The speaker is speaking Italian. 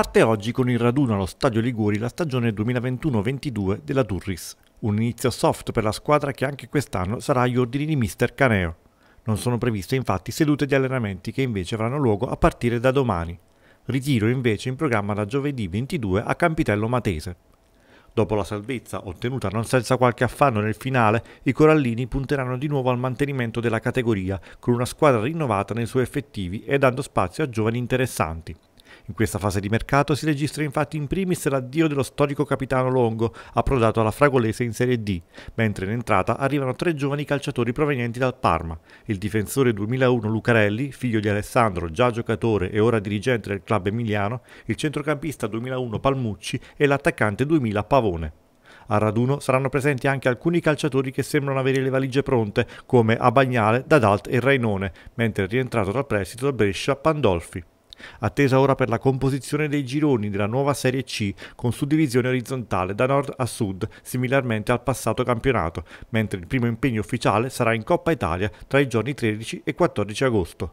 Parte oggi con il raduno allo Stadio Liguri la stagione 2021-22 della Turris. Un inizio soft per la squadra che anche quest'anno sarà agli ordini di Mister Caneo. Non sono previste infatti sedute di allenamenti che invece avranno luogo a partire da domani. Ritiro invece in programma da giovedì 22 a Campitello Matese. Dopo la salvezza ottenuta non senza qualche affanno nel finale, i Corallini punteranno di nuovo al mantenimento della categoria, con una squadra rinnovata nei suoi effettivi e dando spazio a giovani interessanti. In questa fase di mercato si registra infatti in primis l'addio dello storico capitano Longo, approdato alla Fragolese in Serie D, mentre in entrata arrivano tre giovani calciatori provenienti dal Parma, il difensore 2001 Lucarelli, figlio di Alessandro, già giocatore e ora dirigente del club emiliano, il centrocampista 2001 Palmucci e l'attaccante 2000 Pavone. A raduno saranno presenti anche alcuni calciatori che sembrano avere le valigie pronte, come Abagnale, Dadalt e Rainone, mentre rientrato dal prestito da Brescia Pandolfi attesa ora per la composizione dei gironi della nuova Serie C con suddivisione orizzontale da nord a sud, similarmente al passato campionato, mentre il primo impegno ufficiale sarà in Coppa Italia tra i giorni 13 e 14 agosto.